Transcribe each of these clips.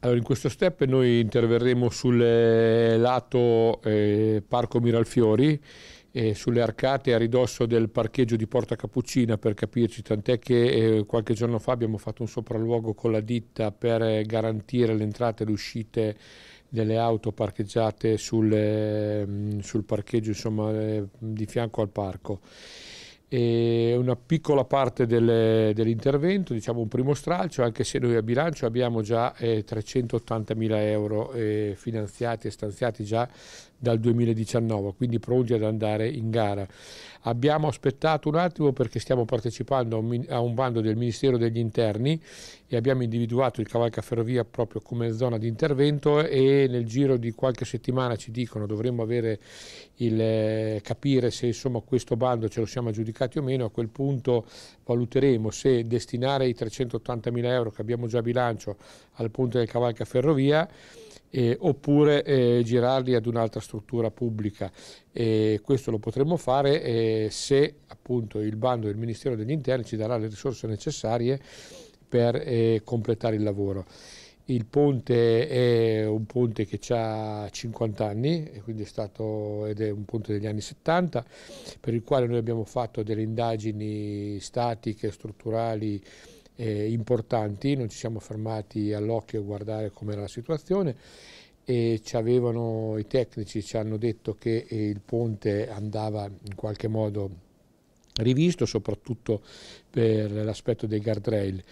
Allora, in questo step noi interverremo sul eh, lato eh, Parco Miralfiori, eh, sulle arcate a ridosso del parcheggio di Porta Cappuccina per capirci, tant'è che eh, qualche giorno fa abbiamo fatto un sopralluogo con la ditta per garantire le entrate e le uscite delle auto parcheggiate sul, eh, sul parcheggio insomma, eh, di fianco al parco e una piccola parte del, dell'intervento, diciamo un primo stralcio, anche se noi a bilancio abbiamo già eh, 380 mila euro eh, finanziati e stanziati già dal 2019, quindi pronti ad andare in gara. Abbiamo aspettato un attimo perché stiamo partecipando a un, a un bando del Ministero degli Interni e abbiamo individuato il Cavalcaferrovia proprio come zona di intervento e nel giro di qualche settimana ci dicono dovremmo avere il, eh, capire se insomma questo bando ce lo siamo aggiudicato qualificati o meno, a quel punto valuteremo se destinare i 380 mila euro che abbiamo già a bilancio al ponte del Cavalca Ferrovia eh, oppure eh, girarli ad un'altra struttura pubblica. Eh, questo lo potremo fare eh, se appunto il bando del Ministero degli Interni ci darà le risorse necessarie per eh, completare il lavoro. Il ponte è un ponte che ha 50 anni è stato, ed è un ponte degli anni 70 per il quale noi abbiamo fatto delle indagini statiche, strutturali eh, importanti, non ci siamo fermati all'occhio a guardare com'era la situazione e ci avevano, i tecnici ci hanno detto che il ponte andava in qualche modo rivisto soprattutto per l'aspetto dei guardrail.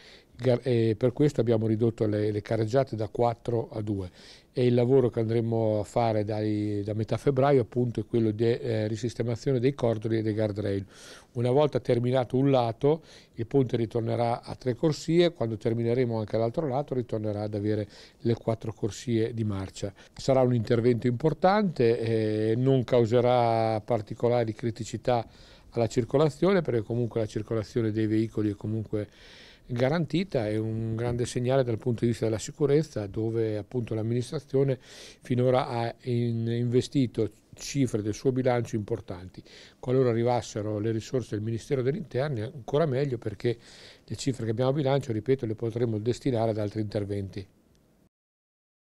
E per questo abbiamo ridotto le, le, carreggiate da 4 a 2 e il lavoro che andremo a fare dai, da metà febbraio appunto è quello di eh, risistemazione dei cordoli e dei guardrail. Una volta terminato un lato il ponte ritornerà a tre corsie, quando termineremo anche l'altro lato ritornerà ad avere le quattro corsie di marcia. Sarà un intervento importante, eh, non causerà particolari criticità alla circolazione, perché comunque la circolazione dei veicoli è comunque garantita, è un grande segnale dal punto di vista della sicurezza dove appunto l'amministrazione finora ha in investito cifre del suo bilancio importanti. Qualora arrivassero le risorse del Ministero dell'Interno ancora meglio perché le cifre che abbiamo a bilancio, ripeto, le potremmo destinare ad altri interventi.